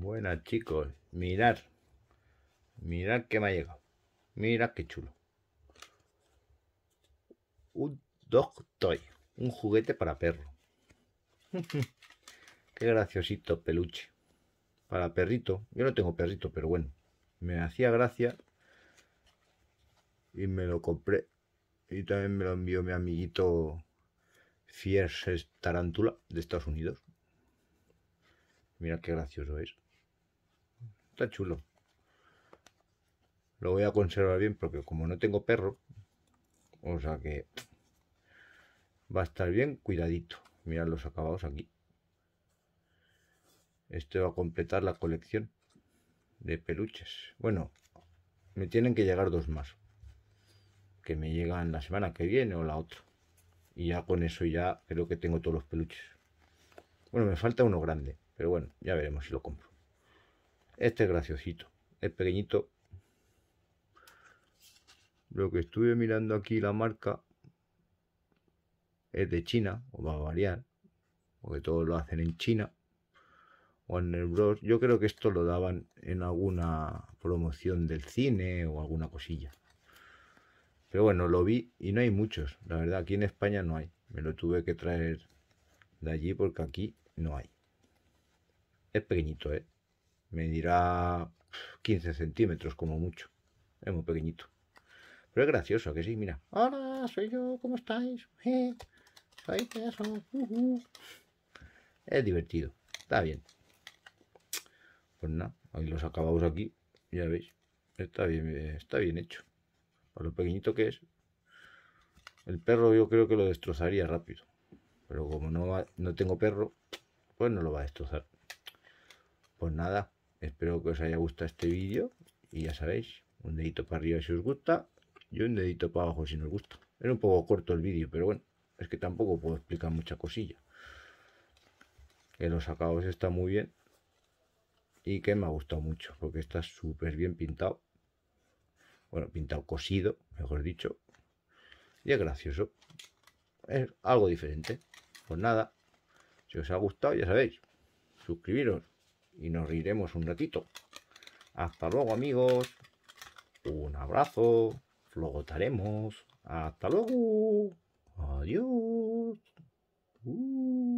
Buenas chicos, mirad, mirad que me ha llegado, mirad qué chulo. Un dog toy, un juguete para perro. qué graciosito peluche. Para perrito, yo no tengo perrito, pero bueno, me hacía gracia y me lo compré. Y también me lo envió mi amiguito Fierce Tarántula de Estados Unidos. Mira qué gracioso es. Está chulo. Lo voy a conservar bien porque como no tengo perro, o sea que va a estar bien cuidadito. Mirad los acabados aquí. Este va a completar la colección de peluches. Bueno, me tienen que llegar dos más que me llegan la semana que viene o la otra. Y ya con eso ya creo que tengo todos los peluches. Bueno, me falta uno grande, pero bueno, ya veremos si lo compro. Este es graciosito, es pequeñito. Lo que estuve mirando aquí la marca es de China, o va a variar, porque todos lo hacen en China. O en el Bros. Yo creo que esto lo daban en alguna promoción del cine o alguna cosilla. Pero bueno, lo vi y no hay muchos. La verdad, aquí en España no hay. Me lo tuve que traer de allí porque aquí no hay. Es pequeñito, ¿eh? dirá 15 centímetros como mucho. Es muy pequeñito. Pero es gracioso, que sí, mira. Hola, soy yo, ¿cómo estáis? Es divertido. Está bien. Pues nada, hoy los acabamos aquí. Ya veis. Está bien, está bien hecho lo pequeñito que es. El perro yo creo que lo destrozaría rápido. Pero como no, no tengo perro, pues no lo va a destrozar. Pues nada, espero que os haya gustado este vídeo. Y ya sabéis, un dedito para arriba si os gusta y un dedito para abajo si no os gusta. Era un poco corto el vídeo, pero bueno, es que tampoco puedo explicar mucha cosilla. Que los acabos está muy bien y que me ha gustado mucho porque está súper bien pintado bueno, pintado cosido, mejor dicho. Y es gracioso. Es algo diferente. Pues nada, si os ha gustado, ya sabéis, suscribiros y nos riremos un ratito. Hasta luego, amigos. Un abrazo. Flogotaremos. Hasta luego. Adiós. Uh.